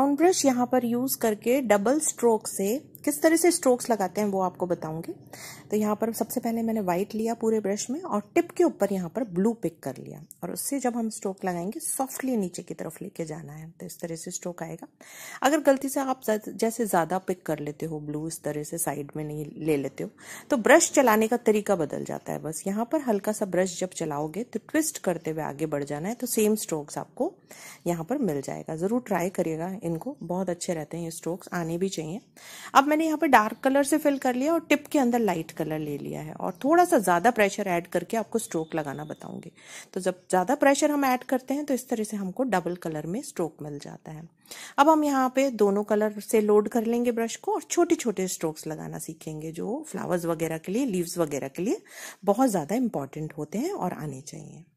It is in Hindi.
राउंड ब्रश यहाँ पर यूज़ करके डबल स्ट्रोक से किस तरह से स्ट्रोक्स लगाते हैं वो आपको बताऊंगी तो यहाँ पर सबसे पहले मैंने व्हाइट लिया पूरे ब्रश में और टिप के ऊपर यहाँ पर ब्लू पिक कर लिया और उससे जब हम स्ट्रोक लगाएंगे सॉफ्टली नीचे की तरफ लेके जाना है तो इस तरह से स्ट्रोक आएगा अगर गलती से आप जैसे ज़्यादा पिक कर लेते हो ब्लू इस तरह से साइड में नहीं ले लेते हो तो ब्रश चलाने का तरीका बदल जाता है बस यहाँ पर हल्का सा ब्रश जब चलाओगे तो ट्विस्ट करते हुए आगे बढ़ जाना है तो सेम स्ट्रोक्स आपको यहाँ पर मिल जाएगा ज़रूर ट्राई करिएगा इनको बहुत अच्छे रहते हैं ये स्ट्रोक्स आने भी चाहिए अब मैंने यहाँ पर डार्क कलर से फिल कर लिया और टिप के अंदर लाइट कलर ले लिया है और थोड़ा सा ज़्यादा प्रेशर ऐड करके आपको स्ट्रोक लगाना बताऊंगी तो जब ज़्यादा प्रेशर हम ऐड करते हैं तो इस तरह से हमको डबल कलर में स्ट्रोक मिल जाता है अब हम यहाँ पे दोनों कलर से लोड कर लेंगे ब्रश को और छोटे छोटे स्ट्रोक्स लगाना सीखेंगे जो फ्लावर्स वगैरह के लिए लीव्स वगैरह के लिए बहुत ज़्यादा इंपॉर्टेंट होते हैं और आने चाहिए